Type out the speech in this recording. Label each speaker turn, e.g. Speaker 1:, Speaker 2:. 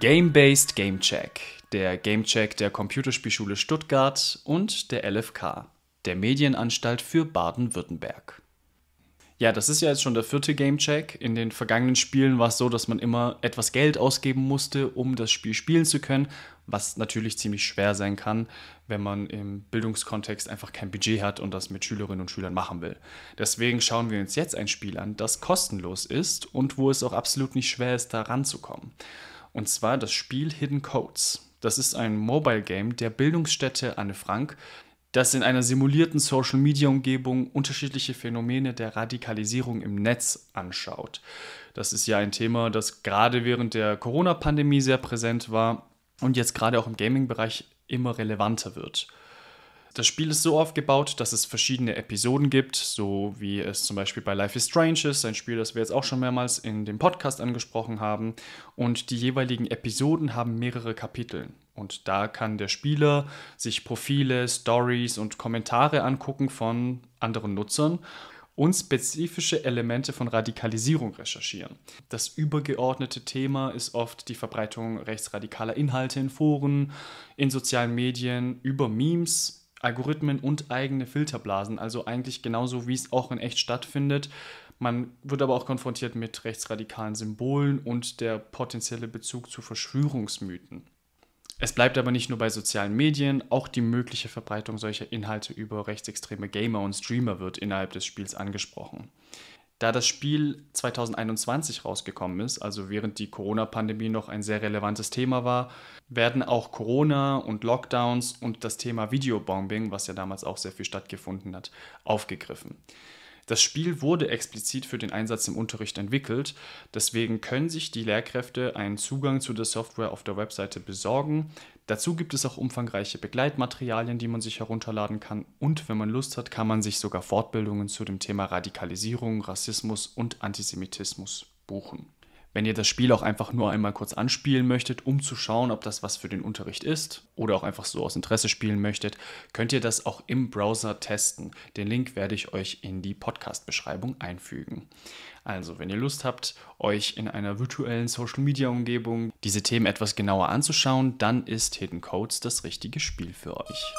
Speaker 1: Game-Based Game Check, der Game Check der Computerspielschule Stuttgart und der LFK, der Medienanstalt für Baden-Württemberg. Ja, das ist ja jetzt schon der vierte Game Check. In den vergangenen Spielen war es so, dass man immer etwas Geld ausgeben musste, um das Spiel spielen zu können, was natürlich ziemlich schwer sein kann, wenn man im Bildungskontext einfach kein Budget hat und das mit Schülerinnen und Schülern machen will. Deswegen schauen wir uns jetzt ein Spiel an, das kostenlos ist und wo es auch absolut nicht schwer ist, da ranzukommen. Und zwar das Spiel Hidden Codes. Das ist ein Mobile Game der Bildungsstätte Anne Frank, das in einer simulierten Social-Media-Umgebung unterschiedliche Phänomene der Radikalisierung im Netz anschaut. Das ist ja ein Thema, das gerade während der Corona-Pandemie sehr präsent war und jetzt gerade auch im Gaming-Bereich immer relevanter wird. Das Spiel ist so aufgebaut, dass es verschiedene Episoden gibt, so wie es zum Beispiel bei Life is Strange ist, ein Spiel, das wir jetzt auch schon mehrmals in dem Podcast angesprochen haben. Und die jeweiligen Episoden haben mehrere Kapitel. Und da kann der Spieler sich Profile, Stories und Kommentare angucken von anderen Nutzern und spezifische Elemente von Radikalisierung recherchieren. Das übergeordnete Thema ist oft die Verbreitung rechtsradikaler Inhalte in Foren, in sozialen Medien, über Memes, Algorithmen und eigene Filterblasen. Also eigentlich genauso, wie es auch in echt stattfindet. Man wird aber auch konfrontiert mit rechtsradikalen Symbolen und der potenzielle Bezug zu Verschwörungsmythen. Es bleibt aber nicht nur bei sozialen Medien, auch die mögliche Verbreitung solcher Inhalte über rechtsextreme Gamer und Streamer wird innerhalb des Spiels angesprochen. Da das Spiel 2021 rausgekommen ist, also während die Corona-Pandemie noch ein sehr relevantes Thema war, werden auch Corona und Lockdowns und das Thema Videobombing, was ja damals auch sehr viel stattgefunden hat, aufgegriffen. Das Spiel wurde explizit für den Einsatz im Unterricht entwickelt, deswegen können sich die Lehrkräfte einen Zugang zu der Software auf der Webseite besorgen. Dazu gibt es auch umfangreiche Begleitmaterialien, die man sich herunterladen kann und wenn man Lust hat, kann man sich sogar Fortbildungen zu dem Thema Radikalisierung, Rassismus und Antisemitismus buchen. Wenn ihr das Spiel auch einfach nur einmal kurz anspielen möchtet, um zu schauen, ob das was für den Unterricht ist oder auch einfach so aus Interesse spielen möchtet, könnt ihr das auch im Browser testen. Den Link werde ich euch in die Podcast-Beschreibung einfügen. Also, wenn ihr Lust habt, euch in einer virtuellen Social-Media-Umgebung diese Themen etwas genauer anzuschauen, dann ist Hidden Codes das richtige Spiel für euch.